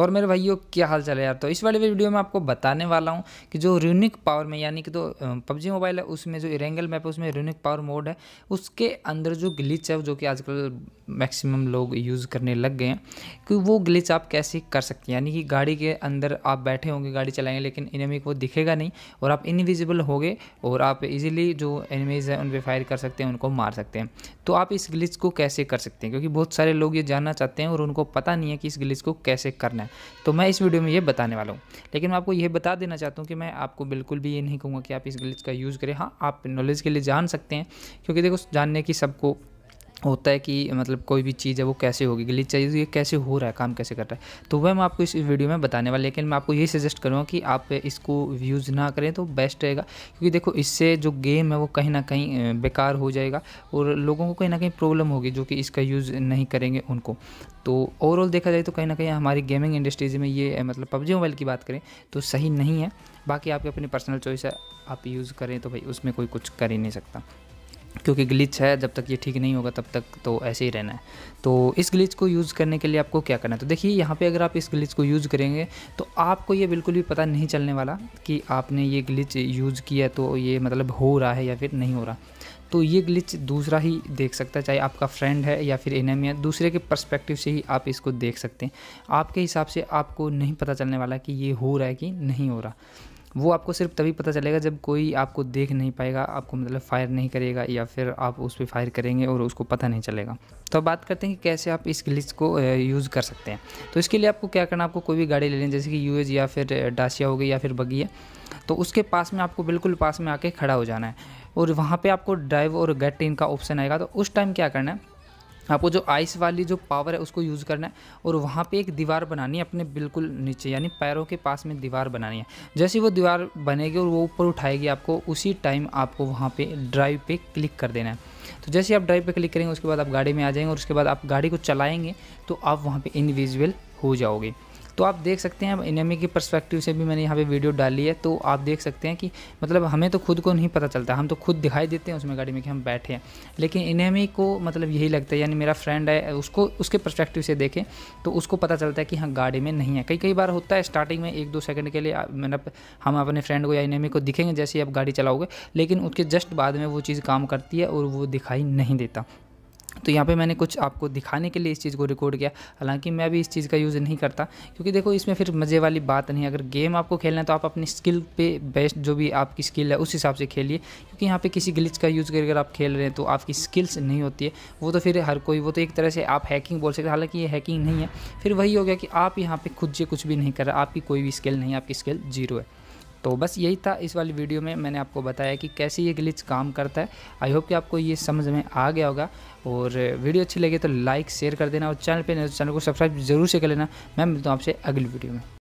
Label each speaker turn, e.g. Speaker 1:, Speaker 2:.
Speaker 1: तो और मेरे भाइयों क्या हाल चाल है यार तो इस वाले वीडियो में आपको बताने वाला हूँ कि जो रूनिक पावर में यानी कि जो पबजी मोबाइल है उसमें जो इरेंगल मैप है उसमें रूनिक पावर मोड है उसके अंदर जो ग्लिच है जो कि आजकल मैक्सिमम लोग यूज़ करने लग गए हैं कि वो ग्लिच आप कैसे कर सकते हैं यानी कि गाड़ी के अंदर आप बैठे होंगे गाड़ी चलाएंगे लेकिन इनमी को दिखेगा नहीं और आप इनविजिबल गए और आप इजीली जो एनिमीज़ हैं उन पर फायर कर सकते हैं उनको मार सकते हैं तो आप इस ग्लिच को कैसे कर सकते हैं क्योंकि बहुत सारे लोग ये जानना चाहते हैं और उनको पता नहीं है कि इस ग्लिच को कैसे करना है तो मैं इस वीडियो में ये बताने वाला हूँ लेकिन मैं आपको यह बता देना चाहता हूँ कि मैं आपको बिल्कुल भी ये नहीं कहूँगा कि आप इस ग्लिच का यूज़ करें हाँ आप नॉलेज के लिए जान सकते हैं क्योंकि देखो जानने की सबको होता है कि मतलब कोई भी चीज़ है वो कैसे होगी गली चाहिए ये कैसे हो रहा है काम कैसे कर रहा है तो वह मैं आपको इस वीडियो में बताने वाला लेकिन मैं आपको ये सजेस्ट करूँगा कि आप इसको व्यूज़ ना करें तो बेस्ट रहेगा क्योंकि देखो इससे जो गेम है वो कहीं ना कहीं बेकार हो जाएगा और लोगों को कहीं ना कहीं प्रॉब्लम होगी जो कि इसका यूज़ नहीं करेंगे उनको तो ओवरऑल देखा जाए तो कहीं ना कहीं हमारी गेमिंग इंडस्ट्रीज में ये मतलब पबजी मोबाइल की बात करें तो सही नहीं है बाकी आपकी अपनी पर्सनल चॉइस है आप यूज़ करें तो भाई उसमें कोई कुछ कर ही नहीं सकता क्योंकि ग्लिच है जब तक ये ठीक नहीं होगा तब तक तो ऐसे ही रहना है तो इस ग्लिच को यूज़ करने के लिए आपको क्या करना है तो देखिए यहाँ पे अगर आप इस ग्लिच को यूज़ करेंगे तो आपको ये बिल्कुल भी पता नहीं चलने वाला कि आपने ये ग्लिच यूज़ किया तो ये मतलब हो रहा है या फिर नहीं हो रहा तो ये ग्लिच दूसरा ही देख सकता है चाहे आपका फ्रेंड है या फिर एनएम है दूसरे के पर्सपेक्टिव से ही आप इसको देख सकते हैं आपके हिसाब से आपको नहीं पता चलने वाला कि ये हो रहा है कि नहीं हो रहा वो आपको सिर्फ तभी पता चलेगा जब कोई आपको देख नहीं पाएगा आपको मतलब फायर नहीं करेगा या फिर आप उस पर फायर करेंगे और उसको पता नहीं चलेगा तो अब बात करते हैं कि कैसे आप इस ग्लिच को यूज़ कर सकते हैं तो इसके लिए आपको क्या करना आपको कोई भी गाड़ी ले लें जैसे कि यू या फिर डासिया हो गई या फिर बगिया तो उसके पास में आपको बिल्कुल पास में आके खड़ा हो जाना है और वहाँ पे आपको ड्राइव और गेट इन का ऑप्शन आएगा तो उस टाइम क्या करना है आपको हाँ, जो आइस वाली जो पावर है उसको यूज़ करना है और वहाँ पे एक दीवार बनानी है अपने बिल्कुल नीचे यानी पैरों के पास में दीवार बनानी है जैसे वो दीवार बनेगी और वो ऊपर उठाएगी आपको उसी टाइम आपको वहाँ पे ड्राइव पे क्लिक कर देना है तो जैसे आप ड्राइव पे क्लिक करेंगे उसके बाद आप गाड़ी में आ जाएंगे और उसके बाद आप गाड़ी को चलाएँगे तो आप वहाँ पर इनविजिबल हो जाओगे तो आप देख सकते हैं एनिमी के परस्पेक्टिव से भी मैंने यहाँ पे वीडियो डाली है तो आप देख सकते हैं कि मतलब हमें तो खुद को नहीं पता चलता हम तो खुद दिखाई देते हैं उसमें गाड़ी में कि हम बैठे हैं लेकिन एनिमी को मतलब यही लगता है यानी मेरा फ्रेंड है उसको उसके परस्पेक्टिव से देखें तो उसको पता चलता है कि हाँ गाड़ी में नहीं है कई कई बार होता है स्टार्टिंग में एक दो सेकेंड के लिए मतलब हम अपने फ्रेंड को या एनिमी को दिखेंगे जैसे ही आप गाड़ी चलाओगे लेकिन उसके जस्ट बाद में वो चीज़ काम करती है और वो दिखाई नहीं देता तो यहाँ पे मैंने कुछ आपको दिखाने के लिए इस चीज़ को रिकॉर्ड किया हालांकि मैं भी इस चीज़ का यूज़ नहीं करता क्योंकि देखो इसमें फिर मज़े वाली बात नहीं अगर गेम आपको खेलना है तो आप अपनी स्किल पे बेस्ट जो भी आपकी स्किल है उस हिसाब से खेलिए क्योंकि यहाँ पे किसी ग्लिच का यूज़ कर अगर आप खेल रहे हैं तो आपकी स्किल्स नहीं होती है वो तो फिर हर कोई वो तो एक तरह से आप हैकिंग बोल सकते हालांकि ये हैकिंग नहीं है फिर वही हो गया कि आप यहाँ पर खुद से कुछ भी नहीं कर रहे आपकी कोई भी स्किल नहीं आपकी स्किल जीरो है तो बस यही था इस वाली वीडियो में मैंने आपको बताया कि कैसे ये ग्लिच काम करता है आई होप कि आपको ये समझ में आ गया होगा और वीडियो अच्छी लगे तो लाइक शेयर कर देना और चैनल पर तो चैनल को सब्सक्राइब जरूर से कर लेना मैं मिलता हूँ आपसे अगली वीडियो में